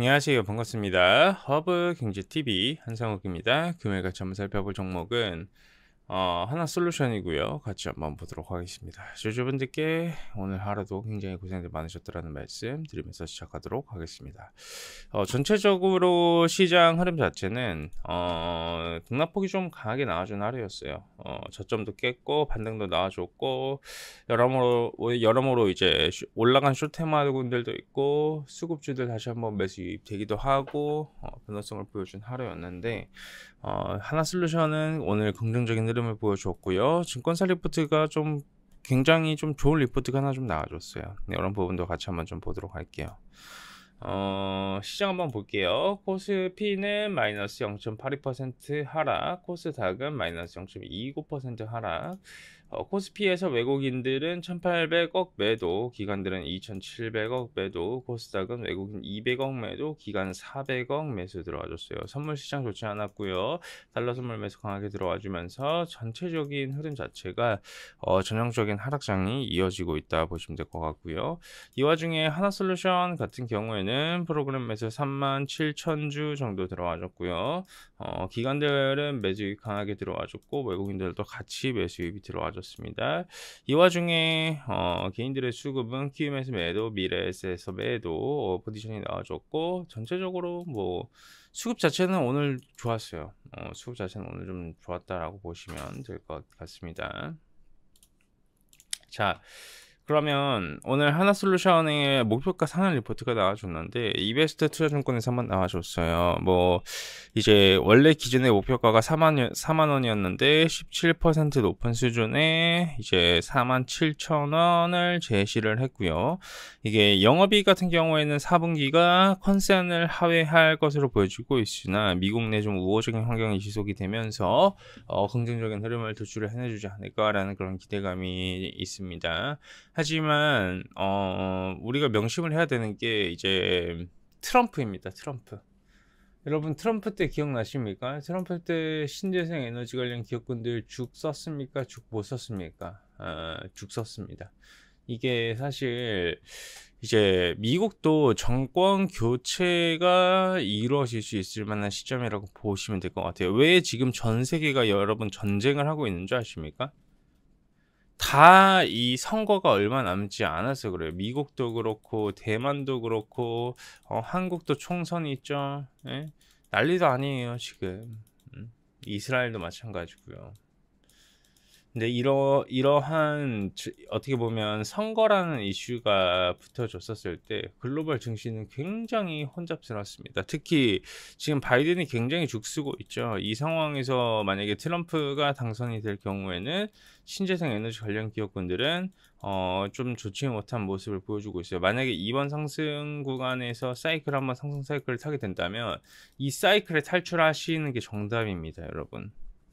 안녕하세요 반갑습니다 허브 경제TV 한상욱입니다 금액일점이 살펴볼 종목은 어, 하나 솔루션이고요. 같이 한번 보도록 하겠습니다. 주주분들께 오늘 하루도 굉장히 고생들 많으셨다는 말씀 드리면서 시작하도록 하겠습니다. 어, 전체적으로 시장 흐름 자체는 어, 등락폭이 좀 강하게 나와준 하루였어요. 어, 저점도 깼고 반등도 나와줬고 여러모로 여러모로 이제 올라간 쇼테마들도 있고 수급주들 다시 한번 매수 되기도 하고 어, 변화성을 보여준 하루였는데 어, 하나 솔루션은 오늘 긍정적인 흐름 흐름을 보여줬고요. 증권사 리포트가 좀 굉장히 좀 좋은 리포트가 하나 좀 나와줬어요. 네, 이런 부분도 같이 한번 좀 보도록 할게요. 어, 시장 한번 볼게요. 코스피는 마이너스 0.82% 하락, 코스닥은 마이너스 0.29% 하락, 어, 코스피에서 외국인들은 1,800억 매도, 기관들은 2,700억 매도, 코스닥은 외국인 200억 매도, 기관 400억 매수 들어와줬어요. 선물 시장 좋지 않았고요. 달러 선물 매수 강하게 들어와주면서 전체적인 흐름 자체가 어, 전형적인 하락장이 이어지고 있다 보시면 될 것 같고요. 이 와중에 하나솔루션 같은 경우에는 프로그램 매수 37,000주 정도 들어와줬고요. 어, 기관들은 매수입 강하게 들어와줬고 외국인들도 같이 매수입이 들어와줬어요. 나눠줬습니다. 이 와중에 어, 개인들의 수급은 키움에서 매도, 미래에서 매도 어, 포지션이 나와줬고 전체적으로 뭐 수급 자체는 오늘 좋았어요. 어, 수급 자체는 오늘 좀 좋았다라고 보시면 될 것 같습니다. 자, 그러면 오늘 하나솔루션의 목표가 상한 리포트가 나와줬는데 이베스트 투자증권에서 한번 나와줬어요. 뭐 이제 원래 기준의 목표가가 4만 4만 원이었는데 17% 높은 수준에 이제 4만 7천 원을 제시를 했고요. 이게 영업이익 같은 경우에는 4분기가 컨센을 하회할 것으로 보여지고 있으나 미국 내 좀 우호적인 환경이 지속이 되면서 어 긍정적인 흐름을 도출을 해내주지 않을까라는 그런 기대감이 있습니다. 하지만 어, 우리가 명심을 해야 되는 게 이제 트럼프입니다. 트럼프. 여러분 트럼프 때 기억나십니까? 트럼프 때 신재생 에너지 관련 기업군들 죽 썼습니까? 죽 못 썼습니까? 어, 죽 썼습니다. 이게 사실 이제 미국도 정권 교체가 이루어질 수 있을 만한 시점이라고 보시면 될 것 같아요. 왜 지금 전 세계가 여러분 전쟁을 하고 있는 줄 아십니까? 다이 선거가 얼마 남지 않아서 그래요. 미국도 그렇고 대만도 그렇고 어, 한국도 총선이 있죠. 예? 난리도 아니에요 지금. 음, 이스라엘도 마찬가지고요. 근데 이러 이러한 어떻게 보면 선거라는 이슈가 붙어졌었을때 글로벌 증시는 굉장히 혼잡스러웠습니다 특히 지금 바이든이 굉장히 죽쓰고 있죠. 이 상황에서 만약에 트럼프가 당선이 될 경우에는 신재생 에너지 관련 기업군들은 어, 좀 좋지 못한 모습을 보여주고 있어요. 만약에 이번 상승 구간에서 사이클 한번 상승 사이클을 타게 된다면 이 사이클에 탈출하시는 게 정답입니다, 여러분.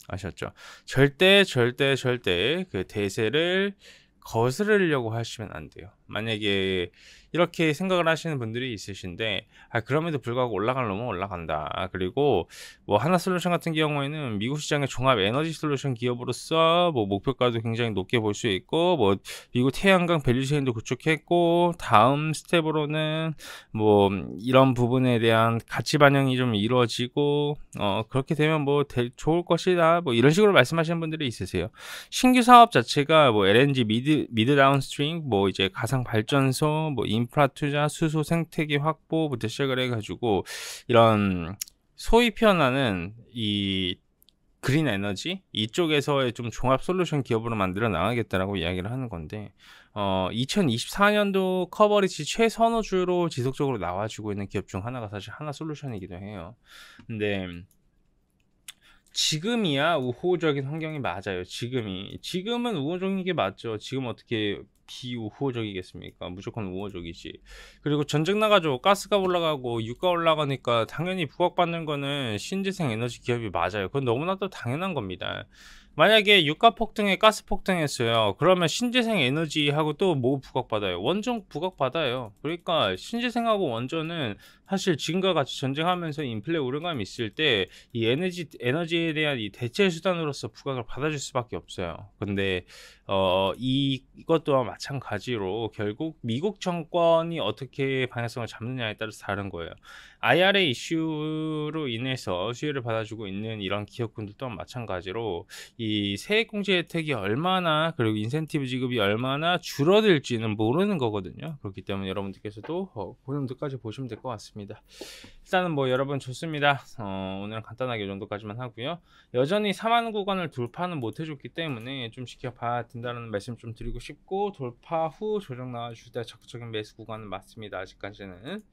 아셨죠? 절대 절대 절대 그 대세를 거스르려고 하시면 안 돼요. 만약에 이렇게 생각을 하시는 분들이 있으신데 아 그럼에도 불구하고 올라갈 놈은 올라간다 아, 그리고 뭐 하나 솔루션 같은 경우에는 미국 시장의 종합 에너지 솔루션 기업으로서 뭐 목표가도 굉장히 높게 볼 수 있고 뭐 미국 태양광 밸류체인도 구축했고 다음 스텝으로는 뭐 이런 부분에 대한 가치 반영이 좀 이루어지고 어 그렇게 되면 뭐 대, 좋을 것이다 뭐 이런 식으로 말씀하시는 분들이 있으세요 신규 사업 자체가 뭐 LNG 미드 미드 다운스트링뭐 이제 가상 기상 발전소, 뭐 인프라 투자, 수소 생태계 확보부터 시작을 해가지고 이런 소위 표현하는 이 그린 에너지 이쪽에서의 좀 종합 솔루션 기업으로 만들어 나가겠다라고 이야기를 하는 건데 어 2024년도 커버리지 최선호주로 지속적으로 나와주고 있는 기업 중 하나가 사실 하나 솔루션이기도 해요. 근데 지금이야 우호적인 환경이 맞아요. 지금이 지금은 우호적인 게 맞죠. 지금 어떻게 비우호적이겠습니까? 무조건 우호적이지. 그리고 전쟁 나가지고 가스가 올라가고 유가 올라가니까 당연히 부각받는 거는 신재생 에너지 기업이 맞아요. 그건 너무나도 당연한 겁니다. 만약에 유가 폭등에 가스 폭등했어요. 그러면 신재생 에너지하고 또 뭐 부각받아요? 원전 부각받아요. 그러니까 신재생하고 원전은 사실 지금과 같이 전쟁하면서 인플레 우려감이 있을 때 이 에너지 에너지에 대한 이 대체 수단으로서 부각을 받아줄 수밖에 없어요. 근데 어 이, 이것 도 마찬가지로 결국 미국 정권이 어떻게 방향성을 잡느냐에 따라서 다른 거예요. IRA 이슈로 인해서 수혜를 받아주고 있는 이런 기업군들 또한 마찬가지로 이 세액공제 혜택이 얼마나 그리고 인센티브 지급이 얼마나 줄어들지는 모르는 거거든요. 그렇기 때문에 여러분들께서도 어, 보는 그 데까지 보시면 될 것 같습니다. 일단은 뭐 여러분 좋습니다. 어, 오늘은 간단하게 이 정도까지만 하고요. 여전히 4만 구간을 돌파는 못 해줬기 때문에 좀 지켜봐야 된다는 말씀 좀 드리고 싶고 돌파 후 조정 나와줄 때 적극적인 매수 구간은 맞습니다. 아직까지는.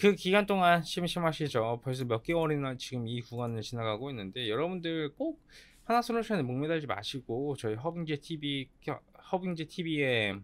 그 기간 동안 심심하시죠. 벌써 몇 개월이나 지금 이 구간을 지나가고 있는데 여러분들 꼭 하나 솔루션에 목매달지 마시고 저희 허빙제 TV 허빙제 TV에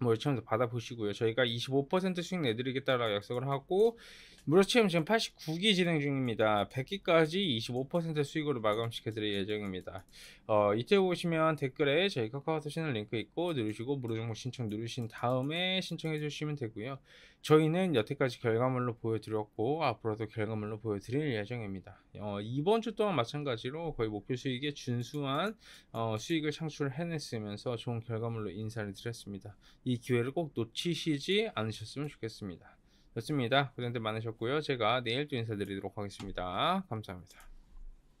뭐 요청도 받아보시고요. 저희가 25% 수익 내드리겠다라고 약속을 하고 무료체험 지금 89기 진행 중입니다. 100기까지 25% 수익으로 마감시켜드릴 예정입니다. 어, 이때 보시면 댓글에 저희 카카오톡 채널 링크 있고 누르시고 무료정보 신청 누르신 다음에 신청해 주시면 되고요. 저희는 여태까지 결과물로 보여드렸고 앞으로도 결과물로 보여드릴 예정입니다. 어, 이번 주 동안 마찬가지로 거의 목표 수익에 준수한 어, 수익을 창출해냈으면서 좋은 결과물로 인사를 드렸습니다. 이 기회를 꼭 놓치시지 않으셨으면 좋겠습니다. 좋습니다. 고생들 많으셨고요. 제가 내일 또 인사드리도록 하겠습니다. 감사합니다.